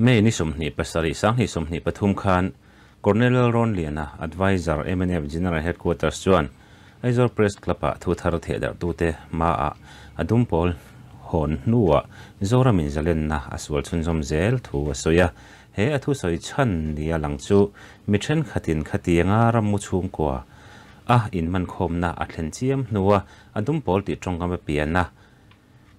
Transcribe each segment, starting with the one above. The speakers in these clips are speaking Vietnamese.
may ni sum ni pasari sang ni sum ni pathum khan cornel ron liana advisor mnf general headquarters chuan aizor press club a thu thar the dar tu te ma a adum pol hon nuwa zora min zalen na aswal chun zom zel thu soya he a thu soi chan ni a lang chu mi then khatin khati anga ram mu chung ko a ah, man khom na a thlen chiam nuwa adum pol ti chong kam pe na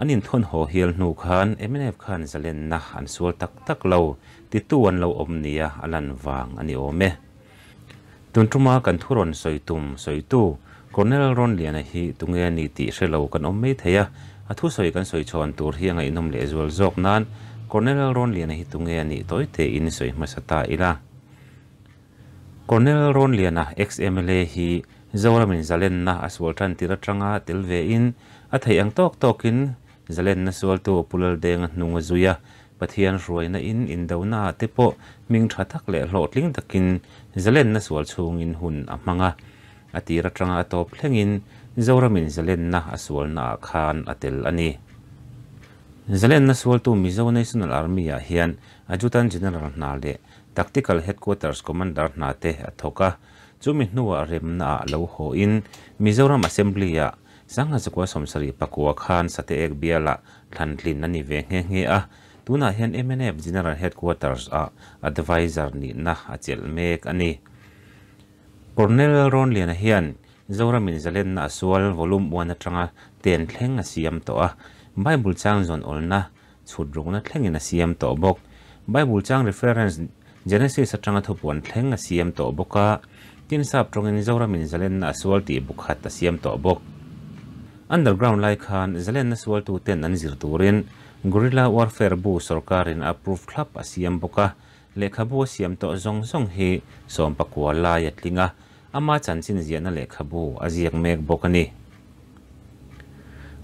an in thun ho hil nu khan MNF khan zalen na an sual tak tak lo ti tu an lo om nia alan wang ani ome tun tuma kan thuron soi soitu cornel ron lian hi tunge ni ti hrelo kan om mei theya a thu soi kan soi chon tur hi ngai nom le zual zok nan cornel ron lian hi tunge ni toi te in soi masata ila cornel ron liana xmla hi zoramin zalen na aswal tran tira tanga tilve in athai ang tok tokin zalen na sual tu pulal de nga nunga zuya pathian ruay na in in daw na ate po ming tratak le lot ling takin zalen na sual chung in hun amanga ati ratranga ato plengin zauramin zalen na asual na khan atil ani zalen na sual tu mizo national army ya hian ajutan general na le tactical headquarters commander na te athoka chumi nuwa remna na lo ho in mizoram assembly ya zang na zakwa somsari pakua khan sate ek biala thlantlin nani ve nge nge a tuna hian MNF General Headquarters à, advisor ni na achel mek ani Cornel Ron lian hian zoramin zalen na aswal volume 1 atanga ten thleng a siam to a Bible chang zon olna chhut rung na thlengin a siam to bok Bible chang reference Genesis atanga thupuan thleng a siam to boka tin sap tongin zoramin zalen na aswal ti bukhat a siam to bok underground lai khan zalen na swal tu ten an zir turin guerrilla warfare bu sarkarin approve club asiam boka lekha bu siam to zong zong hi som pakwa la yatlinga ama chanchin ziana lekha bu aziak mek bokani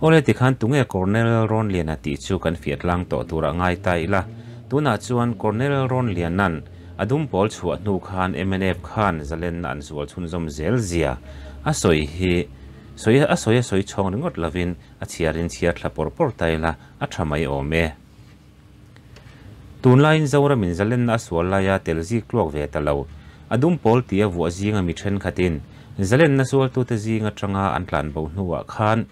ole ti khan tunge cornel ron lian ati chu kan fiat lang to tura ngai tai la tuna chuan cornel ron lian nan adum pol chhuat nu khan mnf khan zalen an zual chun zom zel zia asoi hi soi a soya soi chong ringot lavin a chiarin chia thlapor por taila a thamai ome tun lain zora min zalen a sual laia telzi klok ve talo adum pol tia vu azinga mi then khatin zalen na sual tu te zinga tanga an tlan bo nuwa khan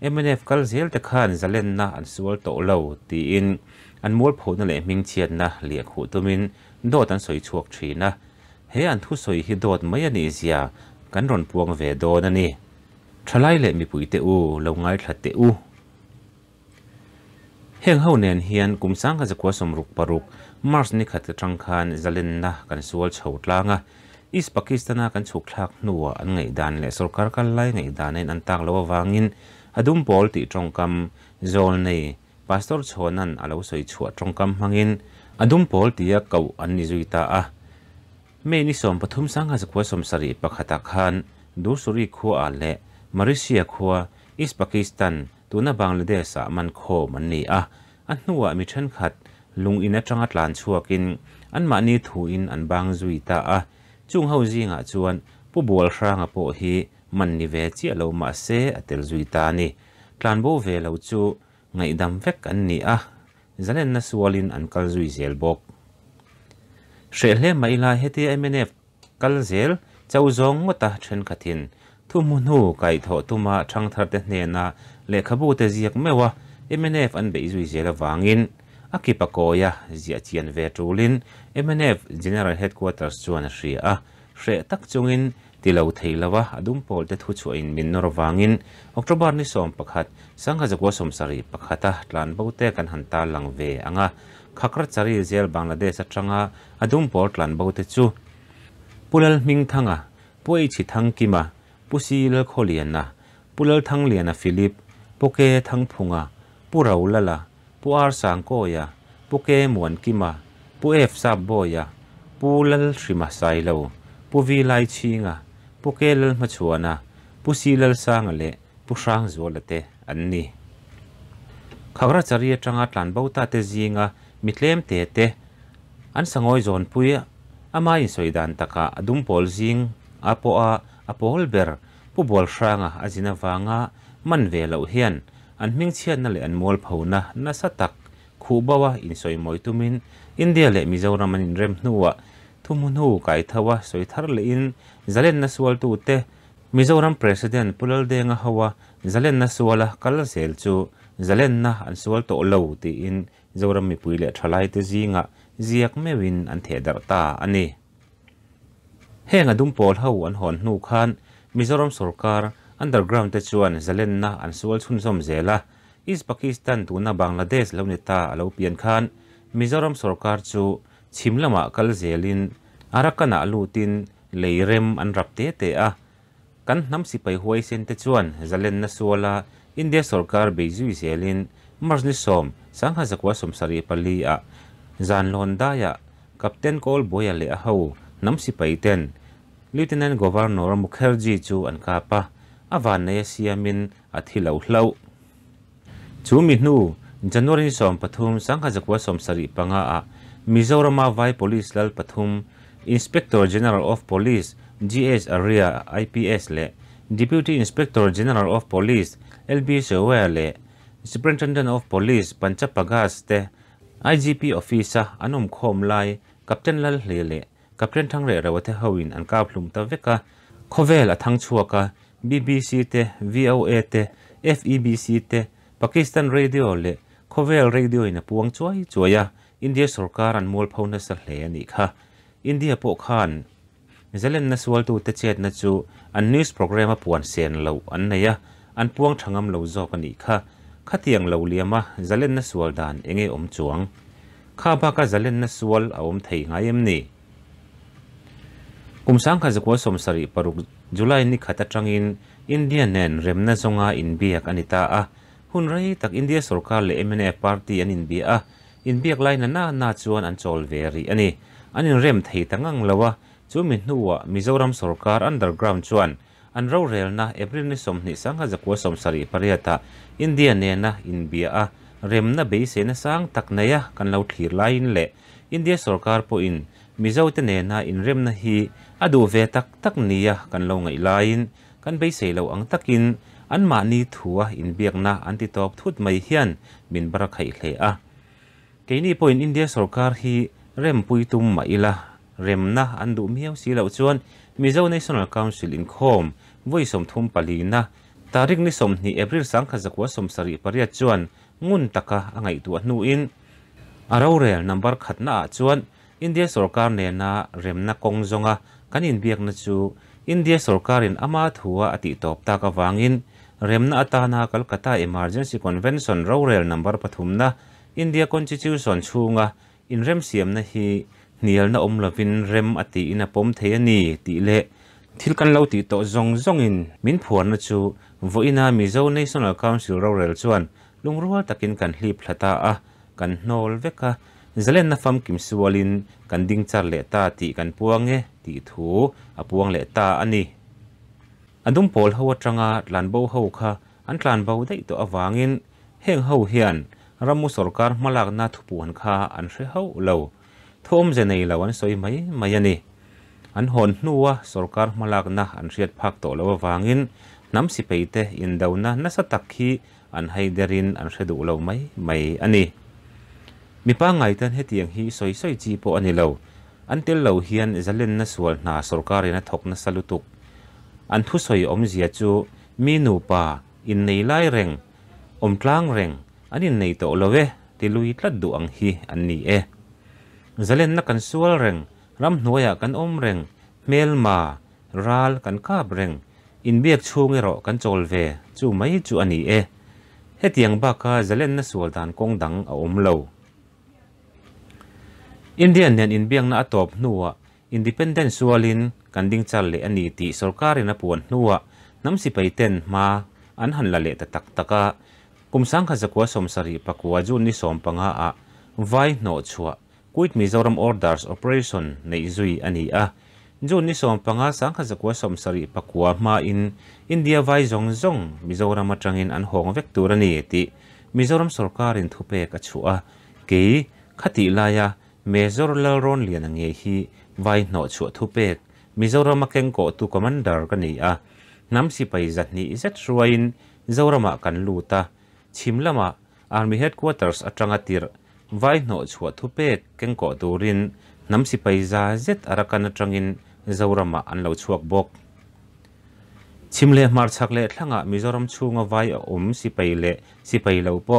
MNF kal zel te khan zalen na an sual to lo ti in an mol pho na le ming chiat na lia khu tumin do tan soi chuak na. he an thu soi hi dot mai ani zia kan ron puang ve do na ni thalai le mi pui te u lo ngai thla te u heng hau nen hian kum sanga ja ko som ruk paruk mars ni khat te thang khan zalen na kan sol chhot la nga is pakistana kan chuk thak nuwa an ngai dan le sarkar kan lai ngai dan en an tak lo wangin adum pol ti thong kam zol nei pastor chhonan alo soi chhuat thong kam mangin adum pol ti a kau an ni zui ta a me ni som pathum sanga ja ko som sari pakhata khan dusuri khu ale Malaysia khuwa East Pakistan tu na Bangladesh a man kho man ni a an nuwa mi chan khat lung ina changa tlan chuakin an ma ni thu in an bang zui ta a chung hau nga chuan pu bol hranga po hi man ni ve chi alo ma se atel zui ta ni tlan bo ve lo chu ngai dam vek an ni a zalen na suwalin an kal zui zel bok shehle mai la hete mnf kal zel chau zong ngota chen khatin thumunu kai tho tuma changthar te ne na le khabu te ziak mewa mnf an be izui jela wangin akipa koya zia chian ve tulin mnf general headquarters chuan shi a she tak chungin tilo theilawa adum pol te thu chu in min nor wangin october ni som pakhat sangha jakwa som sari pakhata tlan bote kan hanta lang ve anga khakra chari zel bangladesh atanga adum pol tlan bote chu pulal ming thanga poi chi thang ki ma pusi le kholian na pulal thang philip poke thang phunga pu raula la pu ar sang ko ya poke muan ki ma pu ef sa bo ya pu lal shrima sai lo pu vi lai chi nga poke lal ma chuana pusi lal sang le pu sang zo la an ni khagra chariya e changa tlan bauta te zinga mitlem te te an sangoi zon puya ama soidan taka adum zing apo a apol ber pu bol hranga ajina wanga man ve lo hian an ming chian na le an mol phona na sa tak khu bawa in india le mizoram an rem nuwa thumunu kai thawa soi le in zalen na sual tu te mizoram president pulal de nga hawa zalen na suala kal sel chu zalen na an sual to lo ti in zoram mi puile thalai te zinga ziak mewin an the dar ani heng adum pol ho an hon nu khan mizoram sarkar underground te chuan zalen na an sual chhun som zela is pakistan tu na bangladesh lo ta alo pian khan mizoram sarkar chu chimlama kal zelin arakana lutin leirem an rapte te a kan nam si pai huai sen te chuan zalen na suala india sarkar beijui zelin marzni som sangha zakwa som sari pali a zan le a nam si paiten lieutenant governor mukherjee chu an kapa awan nei siamin athilo hlo chu mi hnu january som pathum sanghajakwa somsari panga a mizorama vai police lal pathum inspector general of police G.S. area ips le deputy inspector general of police L.B. sewa le superintendent of police panchapagas te igp officer anum khom lai captain lal hle le kapren thang re rawa te hawin an ka phlum ta veka khovel athang chuaka BBC te VOA te FEBC te Pakistan radio le khovel radio ina puang chuai chuaya India sarkar an mol phona sa hle ani kha India po khan zelen na sual tu te chet na chu an news program a puan sen lo an neya an puang thangam lo zo pani kha khatiang lo liama zalen na sual dan enge om chuang kha ba ka zalen na sual a om thei em ni kumsang khaz ko som sari paruk july ni khata changin india nen remna zonga in biak anita a hun rai tak india sarkar le mna party an in bia in biak line na na chuan an chol veri ani anin rem thei tangang lawa chu min nuwa mizoram sarkar underground chuan an ro rel na april ni som ni sang somsari som sari pariyata india nen na in bia a rem na be se na sang tak na ya kan lo thir line le india sarkar po in mizote ne na in rem na hi อดูเวตักทักนี้กันลงาไงไลน์กันไปเสลาอังตักินอันมานีถัวอินเบียกนาอันติตอบทุดไม่เฮียนมินบรักไข่เละเกนี่พอินอินเดียสุรการฮีเริ่มปุยตุมมาอีละเริ่มนาอันดูเมียวสีเหลาชวนมีเจ้าในสนักการสิลินคอมวิสมทุ่มปาลีนาตาริกนิสมนี่เอพริลสังขจักวสมสรีปริยชวนงุนตะกะอังไงตัวนูอินอาราวเรลนัมบาร์ขัดนาชวนอินเดียสุรการเนน่าเริ่มนากงจงอ่ะ kan in biak na chu India Sorkarin ama thua ati top tak awangin remna atana Kolkata Emergency Convention Rural number pathumna India Constitution chunga in rem siam na hi nial na omlovin rem ati ina pom theyani ti le thil kan lo ti to zong zong in min phuan na chu voina Mizo National Council Rural chuan lungrua takin kan hli phlata a kan nol veka นีเลนดงนะฟังกิมสวอลินกันดิ้งจารเลตตาตีกันพวงเงตีถูอะพวงเลตตาอันนี้อันดุมพอลฮาวจังอาลันเบาฮาวค่ะอันลันเบาได้ตัวอวางินเฮงฮาวเฮียนรัมุสอร์การมาลากนาทุปวนค่ะอันเชฮาวเลวทอมเจเนียลาวันสอยไมมไม่ยันนี่อันหอนนัวสอร์การมาลากนาอันเชียดพักตัวเลววางินน้ำสิไปเตอินดาวน์นะนัสตักฮีอันไฮเดรินอันเชดูเลวไมมไม่อันนี้ mi pa ngai tan he tiang hi soi soi chi po ani lo antel lo hian zalen na sual na sarkar na thok na salutuk an thu soi om zia chu mi nu pa in nei lai reng om tlang reng ani nei to lowe ti lui tlat du ang hi an ni e zalen na kan sual reng ram hnuaya kan om reng mel ma ral kan kap reng in biak chung ero kan chol ve chu mai chu ani e hetiang ba ka zalen na sual dan kong dang a om lo Indian nian in biang na atop nuwa independent sualin kanding charle ani ti sarkari na puan nuwa namsi paiten ma an han lale ta tak taka kumsang kha zakwa somsari pakwa ju ni sompanga a vai no chua kuit mizoram orders operation nei zui ani a ju ni sompanga sang kha zakwa somsari pakwa ma in india vai zong zong mizoram atangin an hong vek turani ti mizoram sarkar in thupe ka chua ke khati laya major leron lian ange hi vai no chu thu pek mizoram akeng ko tu commander ka nei a nam si pai zat ni zat ruain zorama kan luta chimlama army headquarters trang tir vai no chuột thu bẹt keng ko turin nam si pai za zet arakan atangin zorama an lo chuak bok chimle mar chak le thlanga mizoram chunga vai a um si bay le si bay lo po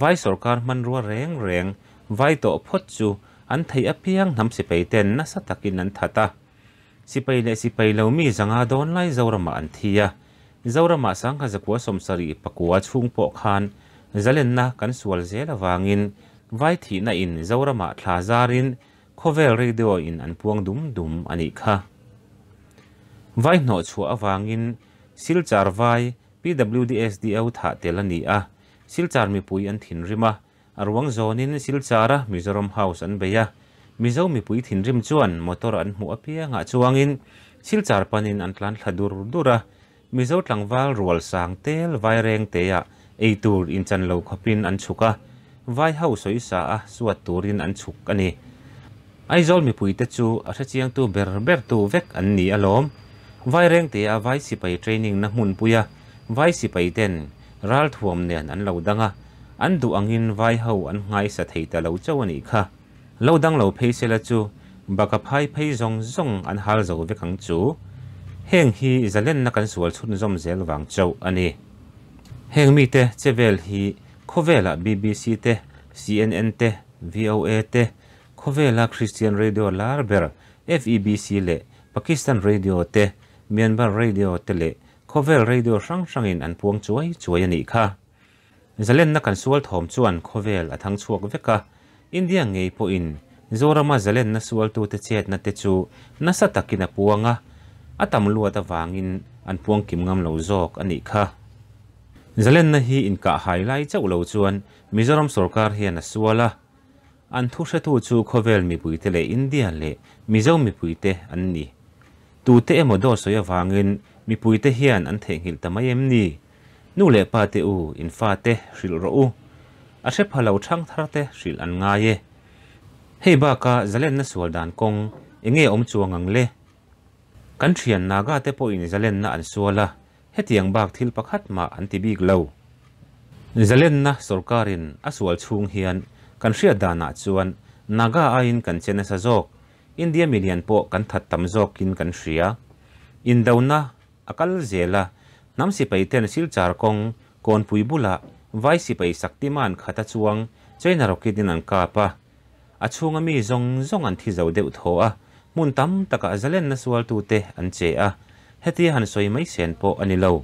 vai sarkar man ruwa reng reng vai tổ phot chu อันที่อภิยังนำสิไปเต็นนัสตักินันทัตาสิไปเลสิไปเลวมีจังอาดอนไล่เจ้ารมาอันทียาเจ้ารมาสังขจัวสมสรีปกัวชุงโปคานจะเล่นนะกันสวลเจลวางินไว้ที่นอินเจ้ารมาทลาจารินโคเวลเรดิอินอันพวงดุมดุมอันอีกค่ะไว้หนอชัววางินสิลจารไว้ PWDS ดีเอาถาเตลนีอะสิลจารมีปุยอันถินริมา arwang zonin silchara mizoram house an beya mizo mi pui thinrim chuan motor an mu apia nga chuangin silchar panin an tlan thladur dura mizo tlangwal rual sang tel vai reng teya eitur in chan lo khopin an chuka vai ho soi sa a suat turin an chuk ani aizol mi pui te chu a chiang tu ber ber tu vek an ni alom vai reng te a vai sipai training na hun puya vai sipai ten ral thuam nen an lo danga an du angin vai ho an ngai sa thei ta lo chawani kha lo dang lo phei sela chu baka phai phei zong zong an hal zo ve kang chu heng hi zalen na kan sual chhun zom zel wang chau ani heng mi te chevel hi khovela bbc te cnn te voa te khovela christian radio ber febc le pakistan radio te myanmar radio te le khovel radio sang sangin an puang chuai chuai ani kha zalen na kan sual thom chuan khovel athang chuak veka india ngei po in zorama zalen na sual tu te chet na te chu na sa takina puanga atam luwa ta wangin an puang kimngam ngam lo zok ani kha zalen hi in ka highlight chau lo chuan mizoram sarkar hi na suala an thu sa tu chu khovel mi pui le india le mizo mi an ni tu te emo do soya wangin mi pui hian an thengil tamayem ni nu le pa te u in fa te ril ro u a she phalo thang thar te ril an nga ye hei ba ka zalen na sual dan kong enge om chuangang le kan thian naga te po in zalen na an suala hetiang bak thil pakhat ma an ti bik lo zalen na sarkarin aswal chung hian kan hria dana chuan naga a in kan chena sa jok india million po kan that tam jok kin kan hria in dauna akal zela น้ำสิไปเต้นสิลจารกงกอนปุยบุละไว้สิไปสักติมันขัดจวงใจนรกดินันกาปะอาชวงมีจงจงอันที่เจ้าเดือดหัวมุนตั้มตะกะจะเล่นนสวลตูเตอันเจ้าเฮตีหันสวยไม่เสียนโปอันนี้เลว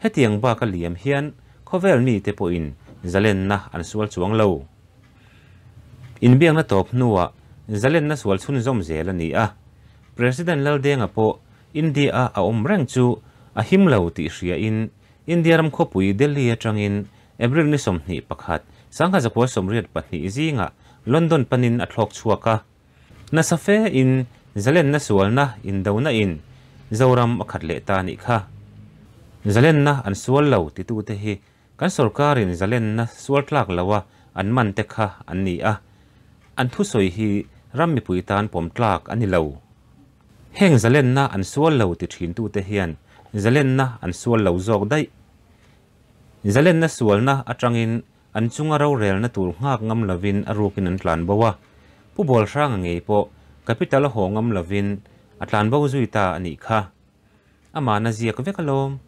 เฮตียังบ้ากะเลี่ยมเฮียนเขวเวลมีเตปอินจะเล่นนะอันสวลจวงเลวอินเบียงนัตบนัวจะเล่นนสวลชุนจอมเจลนี่อะประธาน e n t เลวเดงอ่ะโปอินเดียอาอมเร่งจู ahim lo ti hria in india ram kho pui delhi atangin ebril ni somni pakhat sangha japol somriat pahni zinga london panin athlok chuaka na safe in zalen na sualna in dawna in zoram akhat le ta ni kha zalen na an sual lo ti tu te hi kan sarkar in zalen na sual tlak lawa an man te kha an ni a an thu soi hi ram mi pui tan pom tlak ani lo heng zalen na an sual lo ti thin tu te hian Zalenna an sual lau zog dai. Zelenna sualna atangin an chunga rau rel na tur ngak ngam lavin arukin an tlan bawa. Pubol rang ngay po kapital ho ngam lavin atlan bawa zui ta ani kha. Ama na ziyak vekalom.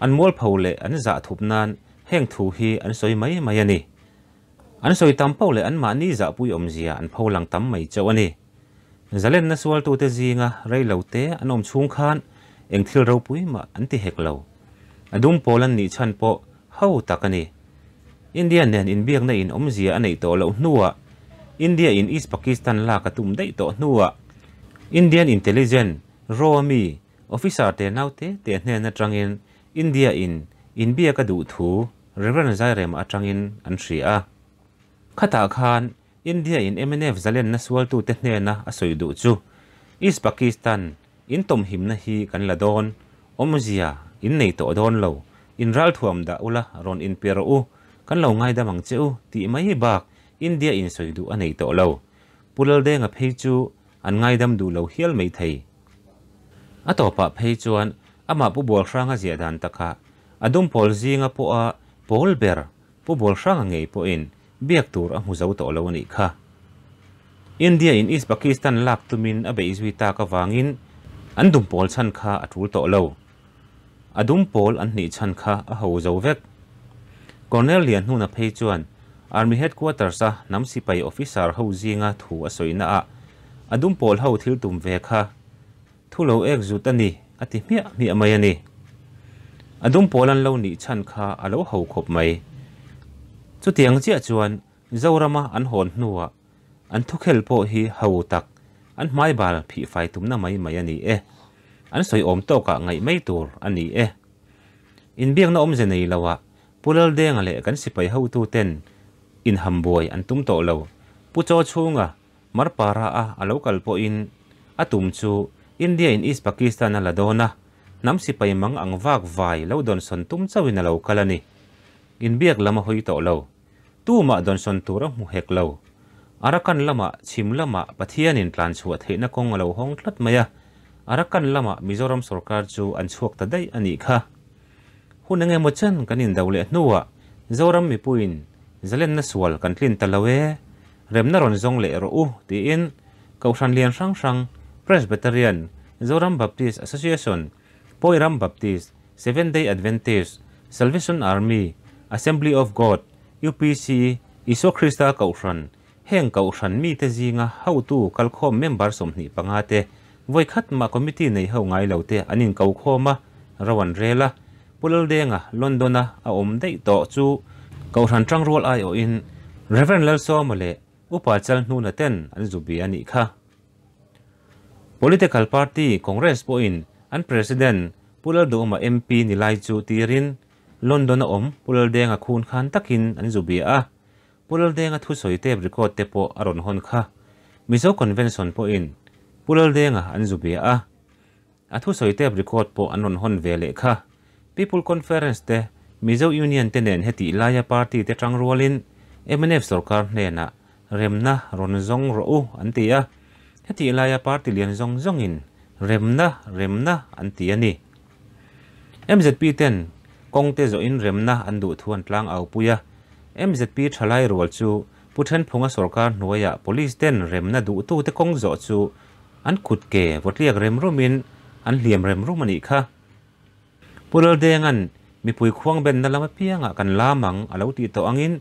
An mol paule an za thup nan heng thu an soi mai mai ani. An soi tam paule an ma ni za pui om zia an paulang tam may chau ani. Zelenna sual tu te nga rei lau te an om chung khan eng thil ro pui ma anti hek lo adum polan ni chan po ho takani india nen in biak na in omzia anei to lo nuwa india in east pakistan la ka tum dei to nuwa indian intelligence ro mi officer te naute te hne na trangin india in in bia ka du thu reverend zairem atangin an thri a khata khan india in mnf zalen na swal tu te hne na asoi du chu east pakistan in tom him na hi kan la don om zia in nei to don lo in ral thuam da ula ron in per u kan lo ngai da mang cheu ti mai bak india in soi du anei to lo pulal de nga phei chu an ngai dam du lo hiel mei thei atopa phei chuan ama pu bol hrang a zia dan taka adum pol zinga po a pol ber pu bol hrang ngei po in biak tur a mu zo to lo ni kha India in East Pakistan lak tumin abe izwi ta ka wangin an dum pol chan kha atul to lo adum pol an ni chan kha a ho zo vek cornelia nu na phei chuan army headquarters a nam sipai officer ho zinga thu a soina a adum pol ho thil tum ve kha thulo ek zutani ati mia mi amaya ni adum an lo ni chan kha alo ho khop mai chu tiang chia chuan zorama an hon nuwa an thukhel po hi ho tak an mai bal phi phai tum na mai mai ani e an soi om to ka ngai mai tur ani e in biang na om je nei lawa pulal deng ale kan sipai ho tu ten in hamboi an tum to lo pu cho chunga mar para a alo kal po in atum chu india in east pakistan la dona nam sipai mang ang vak vai lo don son tum chawin alo kalani in biak lama hoi to lo tu ma don son tura mu hek lo arakan lama chim lama in plan chu a theina kong hong thlat maya arakan lama mizoram sarkar chu an chuak ta dai ani kha hunange mochan kanin dawle nuwa zoram mipuin zalen na sual kan tlin talawe remna ron zong le ro u ti in lian sang sang presbyterian zoram baptist association poiram baptist seven day adventist salvation army assembly of god upc iso krista kausan heng kau hran mi te zinga ho tu kal khom member som ni panga te voi khat ma committee nei ho ngai lo te anin kau khoma rawan rela pulal denga londona a om dei to chu kau hran trang rol ai o in reverend lal so male upa chal nu na ten an zubi ani kha political party congress po in an president pulal do ma mp ni lai chu tirin london om pulal denga khun khan takin an zubi a ปุรลเดงทุสอยเตบริโกเตปโออรอนฮอนค่ะมิโซคอนเวนชันปอินปุรลเดงอันจูเบีอาทุสอยเตบริโกตปอันรอนฮอนเวลเลค่ะพีพุลคอนเฟอเรนซ์เตมิโซยูเนียนเตเนนเฮติลายาปาร์ตี้เตจังรัวลินเอ็มเอฟสโตรคาร์เนนะเรมนะรอนจงรอูอันเตียเฮติลายาปาร์ตี้เลียนจงจงอินเรมนะเรมนะอันเตีันนี้เอ็มเซตพีเต็นคงเตจอินเรมนะอันดูทวนกลางเอาปุยะเอ็มจ m z ีทลายรัวจู่ผู้แทนพงศ์สรการหน่วยะ police เต้นเร็มนาดูตู้ตะกงจอจู่อันขุดเก๋วัดเรียกเร็มรูมิน อันเหลี่ยมเร็มรูมมันอีกค่ะปุรลเดงันมีปุยควงเบนนัลามาเพียงกันลามังอลาวตีตอังอิน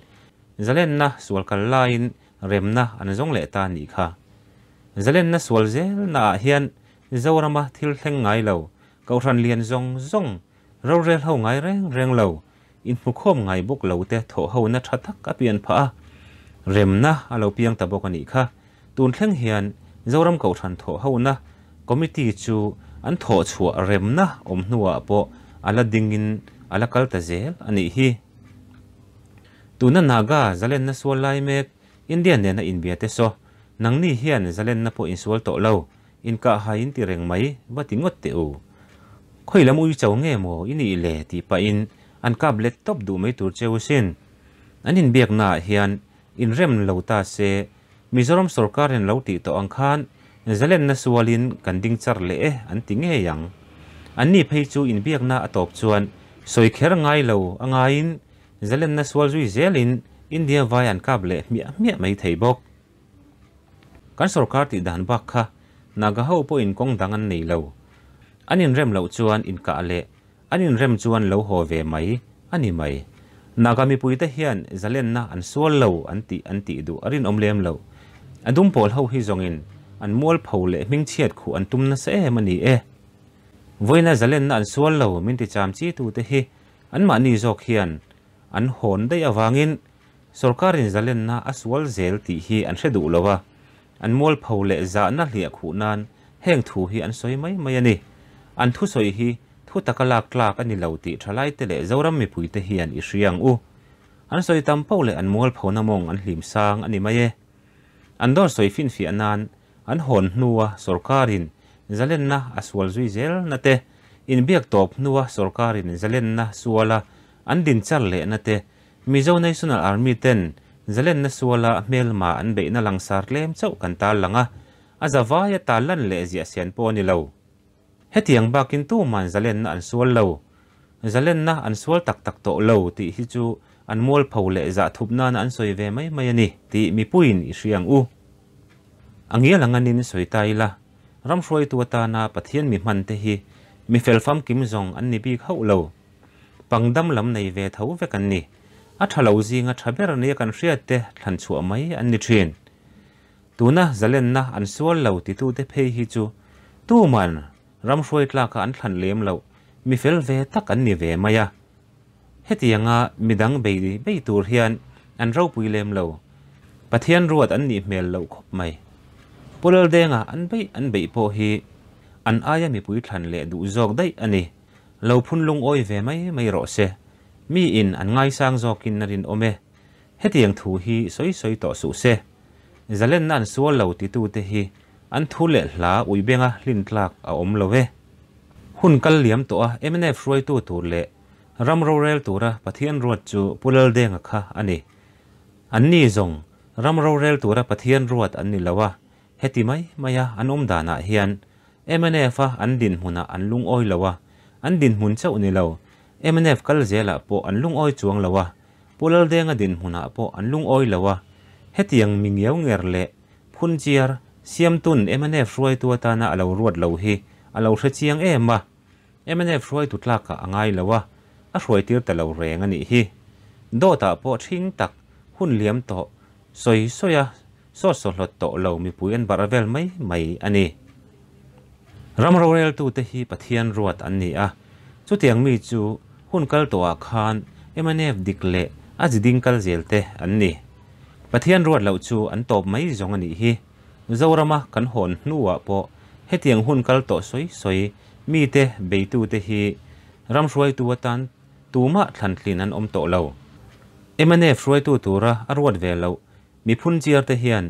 จะเล่นนะสวรกันไลน์เร็มนะอันจงเลตานีค่ะจะเล่นนะสวลเจลน่าเฮียนเจ้ารามาทิลเซงไงเราเขาทันเรียนจงจงเราเรียนเทาไงเร่งเร่งเราอินหุกโฮมไงบุกเหล่าเตะโถหูนัดชัดทักกับเปลี่ยนผ้าเริมนะเราเพียงตะบกันอีกค่ะตูนเคร่งเฮียนเจ้ารำเก่าชันโถหูนะกมิตีจูอันโถชัวเริมนะอมนัวปออะไรดิ่งอินอะไรกัลตาเซลอันนี้ฮีตูนันนากาจะเล่นนัสวลไลเมกอินเดียนเนี่ยนะอินเบียเตโซนังนี่เฮียนจะเล่นนัปออินสวลโตเลวอินกะหายอินตีเร่งไหมว่าติงอดเตอค่อยล้วมุยเจ้าเง่โมอินนี่เล่ทีไปอิน an kap let top du mai tur cheu sin an in biak na hian in rem lo ta se mizoram sarkar en lo ti to ang khan zalen na sualin kan ding char le e an ting he yang an ni phei chu in biak na atop chuan soi kher ngai lo angain zalen na sual zui zelin india vai an kap le mi mi mai thei bok kan sarkar ti dan bak kha naga ho po in kong dangan nei lo an in rem lo chuan in ka le anh em rem chuan lo ho ve mai em mai nagami puite hian lên na an sual lo an ti an ti du arin lâu, anh adum pol ho hi zongin anh mua pho le ming chiat khu an tumna se em ani e voina zalen na anh sual lâu mình ti cham chi tu te hi an ma ni jok hian an hon dei awangin sarkarin lên na anh aswal zel ti hi anh an hredu lowa anh mua pho le za na hlia khu nan heng thu hi anh soi mai mai ani anh thu soi hi ผู้ตะกลากลากอันนี้เหล่าติทลายเตเล่เจ้ารำไม่พูดเหียนอิสุยังอูอันสอยตำเป้าเลยอันมัวผนมงอันหิมซางอันนี้ไม่เออันดอนสอยฟินฟีอนานอันหอนนัวสรการินจะเล่นนะอัศวลจุยเซลนัตเตอินเบียกตบนัวสรการินจะเล่นนะสัวละอันดินจัลเล่นัตเตมีเจ้าในสุนัลอาร์มีเตนจะเล่นนะสัวละเมลมาอันเบินลังสารเลมเจ้ากันตาลังอ่ะอาจะว่าจะตาลันเล่เสียเสียนปอนิเลว hết tiếng hetiang kinh tu man zalen na an sual lo zalen na an sual tak tak to lâu thì hi chu an mua phau lệ za dạ thup na na an về mấy mấy mai ani ti mi puin suy riang u anh angia langan in suy tai la ram suy tu ta na pathian mi man te hi mi fel fam kim jong an ni bi khâu khau lo pangdam lam nei về thau ve kan ni a thalo ji nga thaber ne kan hria te thlan thành amai mấy ni thin tuna tu na an sual lâu thì tu te phê hi chu tu man ram soi tla ka an thlan lem lo mi fel ve tak an ni ve maya heti anga midang be di be tur hian an rau pui lem lo pathian ruat an ni mel lo khop mai polal denga an be an be po hi an aya mi pui thlan le du jok dai ani lo phun lung oi ve mai mai ro se mi in an ngai sang zokin narin ome hetiang thu hi soi soi to su se zalen nan sual lo ti tu te hi อันทุเลหลาอุยเบงะลินตลักอาอมเลเวหุ่นกันเหลี่ยมตัวเอ็มเนฟรวยตัวตัวเละรมโรเรลตัวระปะเทียนรวดจูปุเลเดงะค่ะอันนี้อันนี้จงรัมโรเรลตัวระปะเทียนรวดอันนี้ละวะเฮติไหมมายาอันอมดานะเฮียนเอ็มเนฟะอันดินหุนะอันลุงอ้อยละวะอันดินหุนเจ้าอันนิเลวเอ็มเนฟกัลเจละปออันลุงอ้อยจวงละวะปุเลเดงะดินหุนะปออันลุงอ้อยละวะเฮติยังมิงียวเงรเละพุ่นเจียรเสียมตุนเอ็มเนฟรวยตัวตานะเรารวดเราเฮเราเชียงเอ็มะเอ็มเนฟรวยตุลากะง่ายแล้ววะอรวยตีร์แต่เราแรงอันนี้เฮโดตาปอชิงตักหุ่นเหลี่ยมโตสวยสวยสดสดหลดโตเรามีปุ้ยอันบาราเวลไม่ไม่อันนี้รำเราเรลตูเตฮีปะเทียนรวดอันนี้อ่ะสุดยงมีจูหุ่นกัลตัวคานเอ็มเนฟดิกเละอาจดิ้งกัลเจลเตอันนี้ปะเทียนรวดเราจูอันโตไม่จงอันนี้เฮจรมะกันหนนัวปะเหตียงหุ่นกัลโตสวยสวยมีเตะใบตูเตฮีรำสวยตัวตันตูมะทันทีนั้นอมโตเลวเอมเนฟสวยตัวตัวระอรวดเวลเลวมีพุ่นเจียรเตเฮียน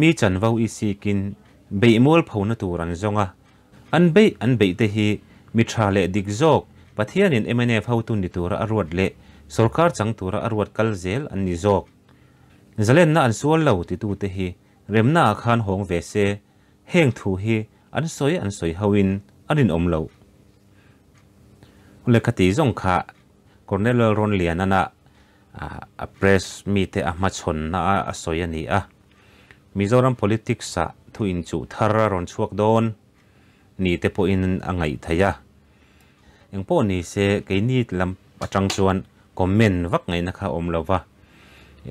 มีจันวาวอีสีกินใบมอลพาวนตัวรันจงะอันใบอันใบเตฮีมีชาเลดิกจอกปัทเฮียนินเอมเนฟเอาตุนตัวระอรวดเละสุรการจังตัวระอรวดกัลเซลอันนิจอกจะเล่นน่าอันส่วนเลวติดตัวเตฮีเริ่มหน้าคานหงเวเซแห่งทูเฮอันสวยอันสวยฮาวินอันนินอมเลวเลขตีจงค่ะคนเนลรอนเลียนนะอ่าเพรสมีแต่อามาชนนะอาสวยนี่อ่ะมิโซรัม politics ะทุอินจูทารารอนชวกโดนนี่แต่พออินอังไงทายะยังพอนี่เซกินี่ลำประจังชวนคอมเมนต์วักไงนะคะอมเลวะ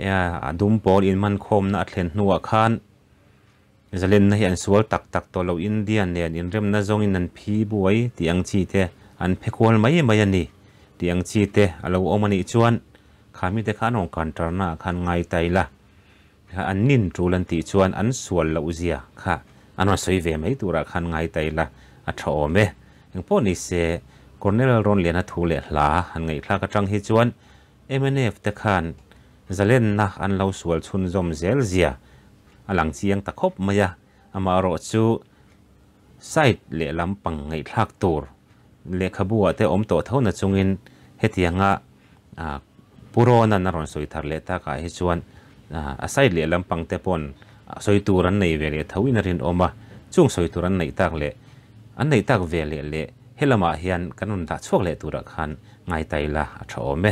อ่าดุมปออินมันคมนะอัดเลนหัวคานจะเล่นนะเฮีนสวลตักตักตัวเราอินเดียเนี่ยอินเริ่มน่าจงอินนันพีบวยที่อังชีเตอันเพกวลไม่ไม่ยันนี่ที่อังชีเตอเราออมันอีชวนขามีแต่ขานองการตรหนาขันไงไตละอันนินจูลันตีชวนอันสวลเราอุเซียค่ะอันว่าสวยเวไม่ตัวเราขันไงไตละอัตโอมเอย่างพวกนี้เซกนนี้เราเรียนนทูเลหลาอันไงคลากระจังเฮจวนเอเมเนฟตะขันจะเล่นนักอันเราสวลชุนจอมเซลเซียอลังเชียงตะคบมายะอามาโรชูไซต์เหล่ลำปังไงทักตัวเลขบัวเตอมโตเท่านั้นจงเงินเฮติยังะปุโรนันนรนสวยทารเลตากายชวนอซดัยเหล่ลำปังเตปนสวยตัวรันในเวเทวินารินอมะจงสวยตัวรันในตากเลอันในตากเวเลเลเฮลมาเฮียนกันนุนตาช่วงเลตุระคันไงไตละชอมเม